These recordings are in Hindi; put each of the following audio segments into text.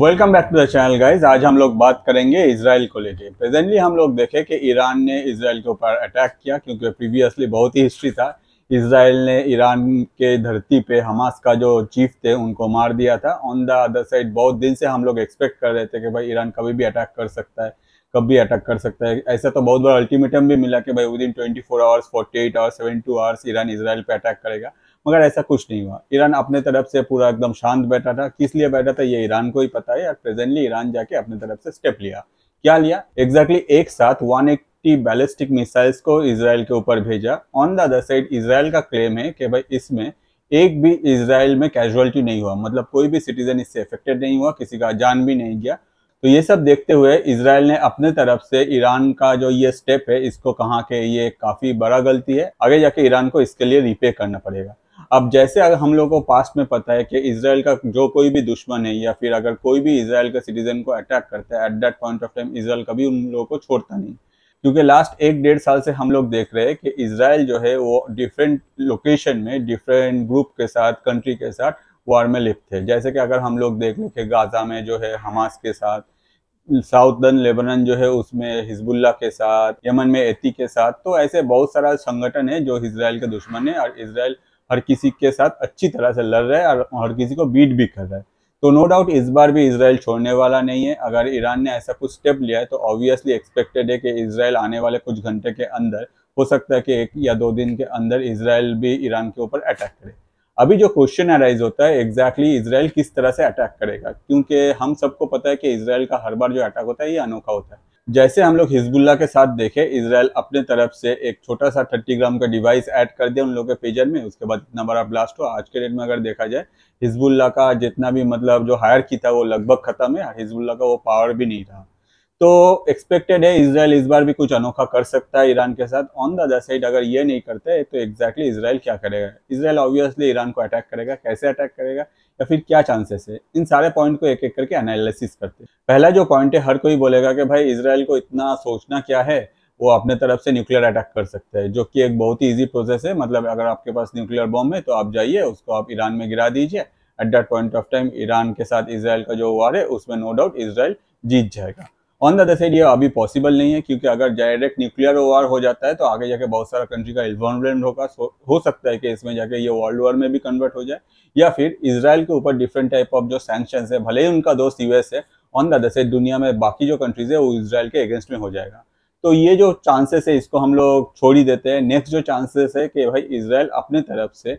welcome back to the channel guys आज हम लोग बात करेंगे इसराइल को लेके प्रेजेंटली हम लोग देखें कि ईरान ने इसराइल के ऊपर अटैक किया क्योंकि प्रीवियसली बहुत ही हिस्ट्री था इसराइल ने ईरान के धरती पे हमास का जो चीफ थे उनको मार दिया था ऑन द अदर साइड बहुत दिन से हम लोग एक्सपेक्ट कर रहे थे कि भाई ईरान कभी भी अटैक कर सकता है कब भी अटैक कर सकता है ऐसा तो बहुत बड़ा अल्टीमेटम भी मिला कि भाई within twenty four hours forty eight hours seventy two hours Iran Israel पर अटैक करेगा मगर ऐसा कुछ नहीं हुआ ईरान अपने तरफ से पूरा एकदम शांत बैठा था किस लिए बैठा था ये ईरान को ही पता है और प्रेजेंटली ईरान जाके अपने तरफ से स्टेप लिया क्या लिया एग्जैक्टली exactly एक साथ वन एट्टी बैलिस्टिक मिसाइल्स को इसराइल के ऊपर भेजा on the other side Israel का क्लेम है कि भाई इसमें एक भी इसराइल में कैजुअलिटी नहीं हुआ मतलब कोई भी सिटीजन इससे अफेक्टेड नहीं हुआ किसी का जान भी नहीं गया तो ये सब देखते हुए इसराइल ने अपने तरफ से ईरान का जो ये स्टेप है इसको कहा कि ये काफ़ी बड़ा गलती है आगे जाके ईरान को इसके लिए रिपे करना पड़ेगा अब जैसे अगर हम लोगों को पास्ट में पता है कि इसराइल का जो कोई भी दुश्मन है या फिर अगर कोई भी इसराइल का सिटीजन को अटैक करता है at that point of time Israel कभी उन लोगों को छोड़ता नहीं क्योंकि लास्ट एक डेढ़ साल से हम लोग देख रहे हैं कि इसराइल जो है वो डिफरेंट लोकेशन में डिफरेंट ग्रुप के साथ कंट्री के साथ वार में लिप्त है जैसे कि अगर हम लोग देख लें कि गाज़ा में जो है हमास के साथ साउथन लेबनन जो है उसमें हिजबुल्ला के साथ यमन में एती के साथ तो ऐसे बहुत सारा संगठन है जो इसराइल के दुश्मन है और इसराइल हर किसी के साथ अच्छी तरह से लड़ रहा है और हर किसी को बीट भी कर रहा है तो नो डाउट इस बार भी इसराइल छोड़ने वाला नहीं है अगर ईरान ने ऐसा कुछ स्टेप लिया है तो ऑब्वियसली एक्सपेक्टेड है कि इसराइल आने वाले कुछ घंटे के अंदर हो सकता है कि एक या दो दिन के अंदर इसराइल भी ईरान के ऊपर अटैक करे अभी जो क्वेश्चन अराइज होता है एग्जैक्टली exactly इसराइल किस तरह से अटैक करेगा क्योंकि हम सबको पता है कि इसराइल का हर बार जो अटैक होता है ये अनोखा होता है जैसे हम लोग हिजबुल्ला के साथ देखे इसराइल अपने तरफ से एक छोटा सा थर्टी ग्राम का डिवाइस ऐड कर दिया उन लोगों के पेजर में उसके बाद इतना बड़ा ब्लास्ट हुआ आज के डेट में अगर देखा जाए हिजबुल्ला का जितना भी मतलब जो हायर की था वो लगभग खत्म है हिजबुल्ला का वो पावर भी नहीं रहा तो एक्सपेक्टेड है इसराइल इस बार भी कुछ अनोखा कर सकता है ईरान के साथ ऑन द अदर साइड अगर ये नहीं करते तो एग्जैक्टली exactly इसराइल क्या करेगा इसराइल ऑब्वियसली ईरान को अटैक करेगा कैसे अटैक करेगा या फिर क्या चांसेस है इन सारे पॉइंट को एक एक करके एनालिसिस करते हैं पहला जो पॉइंट है हर कोई बोलेगा कि भाई इसराइल को इतना सोचना क्या है वो अपने तरफ से न्यूक्लियर अटैक कर सकते हैं जो कि एक बहुत ही ईजी प्रोसेस है मतलब अगर आपके पास न्यूक्लियर बॉम्ब है तो आप जाइए उसको आप ईरान में गिरा दीजिए at that point of time Iran के साथ इसराइल का जो वार है उसमें नो डाउट इसराइल जीत जाएगा ऑन द अदर साइड ये अभी पॉसिबल नहीं है क्योंकि अगर डायरेक्ट न्यूक्लियर वार हो जाता है तो आगे जाके बहुत सारा कंट्री का इन्वॉल्वमेंट होगा हो सकता है कि इसमें जाके ये वर्ल्ड वॉर में भी कन्वर्ट हो जाए या फिर इसराइल के ऊपर डिफरेंट टाइप ऑफ जो सैक्शन है भले ही उनका दोस्त यूएस है ऑन द अदर साइड दुनिया में बाकी जो कंट्रीज है वो इसराइल के अगेंस्ट में हो जाएगा तो ये जो चांसेस है इसको हम लोग छोड़ ही देते हैं नेक्स्ट जो चांसेस है कि भाई इसराइल अपने तरफ से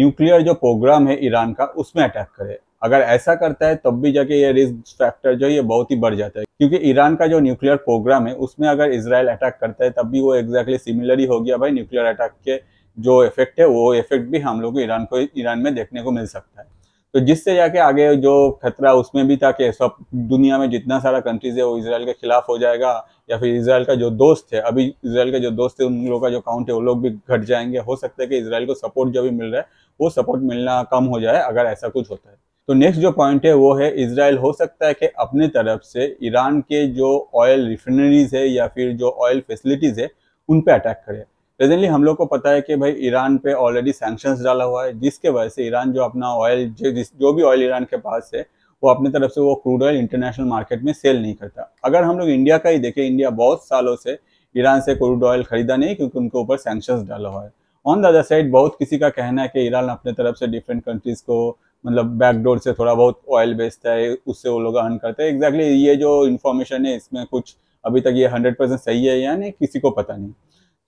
न्यूक्लियर जो प्रोग्राम है ईरान का उसमें अटैक करे अगर ऐसा करता है तब भी जाके ये रिस्क फैक्टर जो है ये बहुत ही बढ़ जाता है क्योंकि ईरान का जो न्यूक्लियर प्रोग्राम है उसमें अगर इसराइल अटैक करता है तब भी वो एग्जैक्टली सिमिलर ही हो गया भाई न्यूक्लियर अटैक के जो इफेक्ट है वो इफेक्ट भी हम लोग को ईरान को ईरान में देखने को मिल सकता है तो जिससे जाके आगे जो खतरा उसमें भी था कि सब दुनिया में जितना सारा कंट्रीज है वो इसराइल के खिलाफ हो जाएगा या फिर इसराइल का जो दोस्त है अभी इसराइल के जो दोस्त है उन लोगों का जो काउंट है वो लोग भी घट जाएंगे हो सकता है कि इसराइल को सपोर्ट जो भी मिल रहा है वो सपोर्ट मिलना कम हो जाए अगर ऐसा कुछ होता है तो नेक्स्ट जो पॉइंट है वो है इसराइल हो सकता है कि अपने तरफ से ईरान के जो ऑयल रिफाइनरीज है या फिर जो ऑयल फैसिलिटीज़ है उन पर अटैक करे प्रेजेंटली हम लोग को पता है कि भाई ईरान पे ऑलरेडी सैंक्शंस डाला हुआ है जिसके वजह से ईरान जो अपना ऑयल जो भी ऑयल ईरान के पास है वो अपनी तरफ से वो क्रूड ऑयल इंटरनेशनल मार्केट में सेल नहीं करता अगर हम लोग इंडिया का ही देखें इंडिया बहुत सालों से ईरान से क्रूड ऑयल खरीदा नहीं क्योंकि उनके ऊपर सेंक्शंस डाला हुआ है ऑन द अदर साइड बहुत किसी का कहना है कि ईरान अपने तरफ से डिफरेंट कंट्रीज़ को मतलब बैकडोर से थोड़ा बहुत ऑयल बेचता है उससे वो लोग अर्न करते हैं एग्जैक्टली exactly ये जो इन्फॉर्मेशन है इसमें कुछ अभी तक ये हंड्रेड परसेंट सही है या नहीं किसी को पता नहीं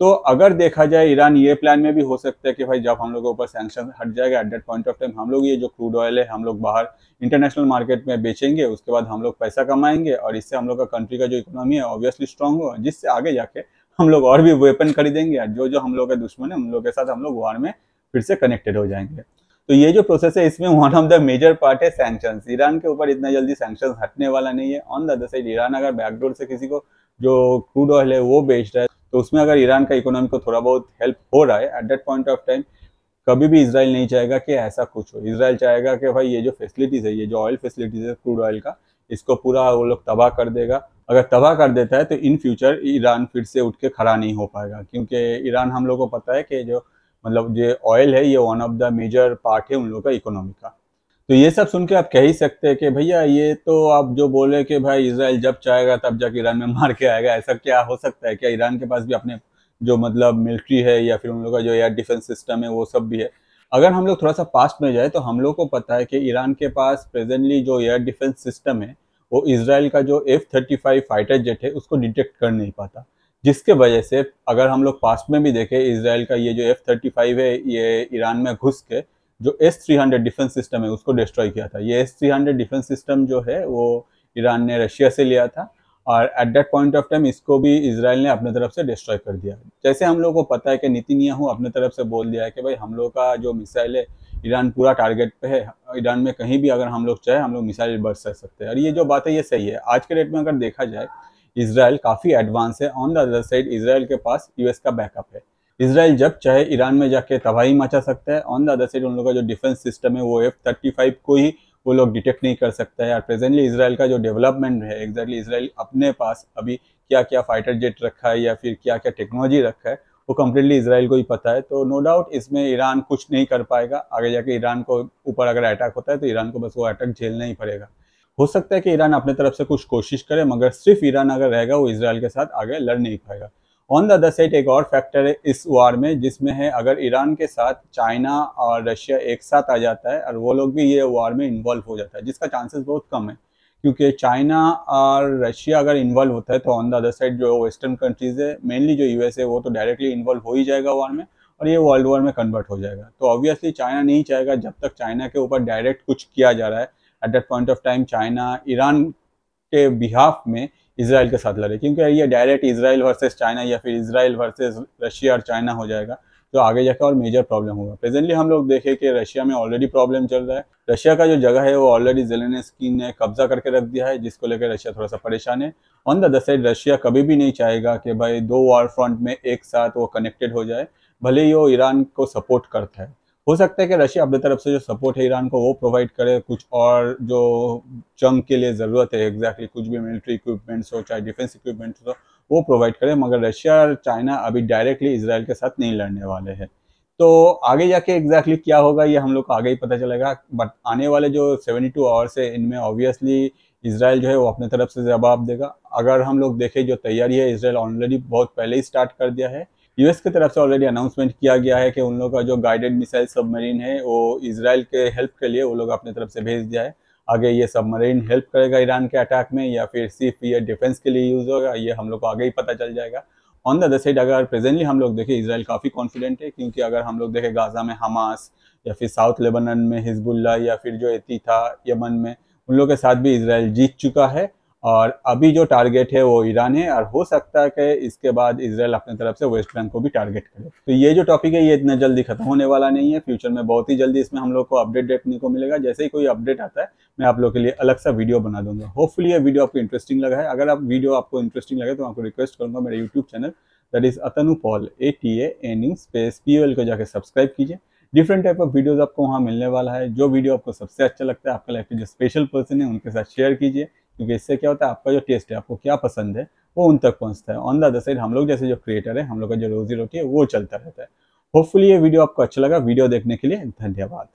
तो अगर देखा जाए ईरान ये प्लान में भी हो सकता है कि भाई जब हम लोगों के ऊपर सैक्शन हट जाएगा at that point of time हम लोग ये जो क्रूड ऑयल है हम लोग बाहर इंटरनेशनल मार्केट में बेचेंगे उसके बाद हम लोग पैसा कमाएंगे और इससे हम लोग का कंट्री का जो इकोनॉमी है ऑब्वियसली स्ट्रांग हो जिससे आगे जाके हम लोग और भी वेपन खरीदेंगे जो जो हम लोग के दुश्मन है हम लोग के साथ हम लोग वार में फिर से कनेक्टेड हो जाएंगे तो ये जो प्रोसेस है इसमें one of the major part है सैंक्शन ईरान के ऊपर इतना जल्दी सैंक्शन हटने वाला नहीं है on the other side Iran अगर बैकडोर से किसी को जो क्रूड ऑयल है वो बेच रहा है तो उसमें अगर ईरान का इकोनॉमी को थोड़ा बहुत हेल्प हो रहा है at that point of time कभी भी इसराइल नहीं चाहेगा कि ऐसा कुछ हो इसराइल चाहेगा कि भाई ये जो फैसिलिटीज़ है ये जो ऑयल फैसिलिटीज़ है क्रूड ऑयल का इसको पूरा वो लोग तबाह कर देगा अगर तबाह कर देता है तो इन फ्यूचर ईरान फिर से उठ के खड़ा नहीं हो पाएगा क्योंकि ईरान हम लोग को पता है कि जो मतलब ये ऑयल है ये one of the major part है उन लोगों का इकोनॉमी का तो ये सब सुन के आप कह ही सकते हैं कि भैया ये तो आप जो बोले कि भाई इसराइल जब चाहेगा तब जाके ईरान में मार के आएगा ऐसा क्या हो सकता है क्या ईरान के पास भी अपने जो मतलब मिलिट्री है या फिर उन लोग का जो एयर डिफेंस सिस्टम है वो सब भी है अगर हम लोग थोड़ा सा पास्ट में जाए तो हम लोग को पता है कि ईरान के पास प्रेजेंटली जो एयर डिफेंस सिस्टम है वो इसराइल का जो F thirty five fighter jet है उसको डिटेक्ट कर नहीं पाता जिसके वजह से अगर हम लोग पास्ट में भी देखें इसराइल का ये जो एफ थर्टी फाइव है ये ईरान में घुस के जो S three hundred defence system है उसको डिस्ट्रॉय किया था ये S three hundred defence system जो है वो ईरान ने रशिया से लिया था और at that point of time इसको भी इसराइल ने अपने तरफ से डिस्ट्रॉय कर दिया जैसे हम लोग को पता है कि नितिन याहू अपने तरफ से बोल दिया है कि भाई हम लोग का जो मिसाइल है ईरान पूरा टारगेट पे है ईरान में कहीं भी अगर हम लोग चाहे हम लोग मिसाइल बरस सकते हैं और ये जो बात है ये सही है आज के डेट में अगर देखा जाए इसराइल काफ़ी एडवांस है on the other side Israel के पास यूएस का बैकअप है इसराइल जब चाहे ईरान में जाके तबाही मचा सकता है ऑन द अदर साइड उन लोगों का जो डिफेंस सिस्टम है वो एफ थर्टी फाइव को ही वो लोग डिटेक्ट नहीं कर सकते हैं और प्रेजेंटली इसराइल का जो डेवलपमेंट है एग्जैक्टली इसराइल अपने पास अभी क्या क्या फाइटर जेट रखा है या फिर क्या क्या टेक्नोलॉजी रखा है वो कम्प्लीटली इसराइल को ही पता है तो नो डाउट इसमें ईरान कुछ नहीं कर पाएगा आगे जाके ईरान को ऊपर अगर अटैक होता है तो ईरान को बस वो अटैक झेलना ही पड़ेगा हो सकता है कि ईरान अपने तरफ से कुछ कोशिश करे मगर सिर्फ ईरान अगर रहेगा वो इसराइल के साथ आगे लड़ नहीं पाएगा ऑन द अदर साइड एक और फैक्टर है इस वार में जिसमें है अगर ईरान के साथ चाइना और रशिया एक साथ आ जाता है और वो लोग भी ये वार में इन्वॉल्व हो जाता है जिसका चांसेस बहुत कम है क्योंकि चाइना और रशिया अगर इन्वॉल्व होता है तो ऑन द अदर साइड जो वेस्टर्न कंट्रीज़ है मेनली जो यूएस है वो तो डायरेक्टली इन्वॉल्व हो ही जाएगा वार में और ये वर्ल्ड वॉर में कन्वर्ट हो जाएगा तो ऑब्वियसली चाइना नहीं चाहेगा जब तक चाइना के ऊपर डायरेक्ट कुछ किया जा रहा है at that point of time China Iran के बिहाफ में इसराइल के साथ लड़े क्योंकि ये डायरेक्ट इसराइल वर्सेस चाइना या फिर इसराइल वर्सेस रशिया और चाइना हो जाएगा तो आगे जाकर और मेजर प्रॉब्लम होगा प्रेजेंटली हम लोग देखें कि रशिया में ऑलरेडी प्रॉब्लम चल रहा है रशिया का जो जगह है वो ऑलरेडी जेलेनेस्की ने कब्जा करके रख दिया है जिसको लेकर रशिया थोड़ा सा परेशान है on the other side Russia कभी भी नहीं चाहेगा कि भाई दो वॉर फ्रंट में एक साथ वो कनेक्टेड हो जाए भले ही वो ईरान को सपोर्ट करता है हो सकता है कि रशिया अपनी तरफ से जो सपोर्ट है ईरान को वो प्रोवाइड करे कुछ और जो जंग के लिए ज़रूरत है एग्जैक्टली कुछ भी मिलिट्री इक्विपमेंट्स हो चाहे डिफेंस इक्विपमेंट्स हो वो प्रोवाइड करे मगर रशिया और चाइना अभी डायरेक्टली इसराइल के साथ नहीं लड़ने वाले हैं तो आगे जाके एग्जैक्टली क्या होगा ये हम लोग को आगे ही पता चलेगा बट आने वाले जो टू आवर्स है इनमें ऑब्वियसली इसराइल जो है वो अपने तरफ से जवाब देगा अगर हम लोग देखें जो तैयारी है इसराइल ऑलरेडी बहुत पहले ही स्टार्ट कर दिया है यूएस की तरफ से ऑलरेडी अनाउंसमेंट किया गया है कि उन लोगों का जो गाइडेड मिसाइल सबमरीन है वो इसराइल के हेल्प के लिए वो लोग अपने तरफ से भेज दिया है आगे ये सबमरीन हेल्प करेगा ईरान के अटैक में या फिर सिर्फ ये डिफेंस के लिए यूज़ होगा ये हम लोग को आगे ही पता चल जाएगा ऑन द अदर साइड अगर प्रेजेंटली हम लोग देखें इसराइल काफ़ी कॉन्फिडेंट है क्योंकि अगर हम लोग देखें गाज़ा में हमास या फिर साउथ लेबनन में हिजबुल्ला या फिर जो एती था यमन में उन लोगों के साथ भी इसराइल जीत चुका है और अभी जो टारगेट है वो ईरान है और हो सकता है कि इसके बाद इसराइल अपने तरफ से वेस्ट बैंक को भी टारगेट करे तो ये जो टॉपिक है ये इतना जल्दी खत्म होने वाला नहीं है फ्यूचर में बहुत ही जल्दी इसमें हम लोग को अपडेट देखने को मिलेगा जैसे ही कोई अपडेट आता है मैं आप लोग के लिए अलग सा वीडियो बना दूंगा होपफुली ये वीडियो आपको इंटरेस्टिंग लगा है अगर आप वीडियो आपको इंटरेस्टिंग लगे तो आपको रिक्वेस्ट करूंगा मेरा YouTube channel that is Atanu Paul A T N U space P L को जाकर सब्सक्राइब कीजिए डिफरेंट टाइप ऑफ वीडियोज आपको वहाँ मिलने वाला है जो वीडियो आपको सबसे अच्छा लगता है आपका लाइफ के जो स्पेशल पर्सन है उनके साथ शेयर कीजिए क्योंकि इससे क्या होता है आपका जो टेस्ट है आपको क्या पसंद है वो उन तक पहुँचता है ऑन द अदर साइड हम लोग जैसे जो क्रिएटर है हम लोग का जो रोजी रोटी है वो चलता रहता है होपफुली ये वीडियो आपको अच्छा लगा वीडियो देखने के लिए धन्यवाद